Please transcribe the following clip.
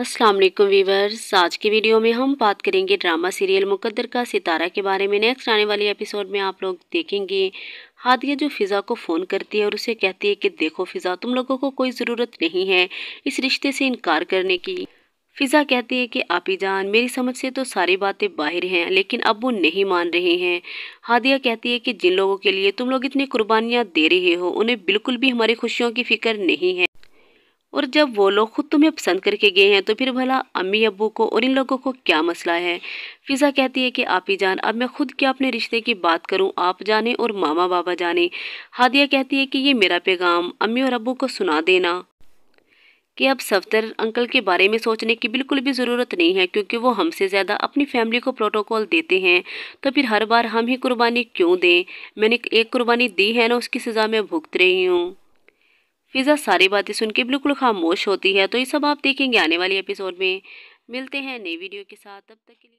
अस्सलाम वालेकुम वीवर्स आज की वीडियो में हम बात करेंगे ड्रामा सीरियल मुकद्दर का सितारा के बारे में नेक्स्ट आने वाले एपिसोड में आप लोग देखेंगे हादिया जो फ़िज़ा को फ़ोन करती है और उसे कहती है कि देखो फ़िज़ा तुम लोगों को कोई ज़रूरत नहीं है इस रिश्ते से इनकार करने की फिज़ा कहती है कि आपी जान मेरी समझ से तो सारी बातें बाहर हैं लेकिन अब वो नहीं मान रहे हैं हादिया कहती है कि जिन लोगों के लिए तुम लोग इतनी कुर्बानियाँ दे रहे हो उन्हें बिल्कुल भी हमारी खुशियों की फ़िक्र नहीं है और जब वो लोग ख़ुद तुम्हें पसंद करके गए हैं तो फिर भला अम्मी अबू को और इन लोगों को क्या मसला है फ़िज़ा कहती है कि आप ही जान अब मैं खुद क्या अपने रिश्ते की बात करूं आप जाने और मामा बाबा जाने हादिया कहती है कि ये मेरा पैगाम अम्मी और अबू को सुना देना कि अब सफ्तर अंकल के बारे में सोचने की बिल्कुल भी ज़रूरत नहीं है क्योंकि वो हमसे ज़्यादा अपनी फैमिली को प्रोटोकॉल देते हैं तो फिर हर बार हम ही कुर्बानी क्यों दें मैंने एक कुर्बानी दी है ना उसकी सज़ा मैं भुगत रही हूँ फिज़ा सारी बातें सुन के बिल्कुल खामोश होती है तो ये सब आप देखेंगे आने वाले एपिसोड में मिलते हैं नई वीडियो के साथ तब तक के लिए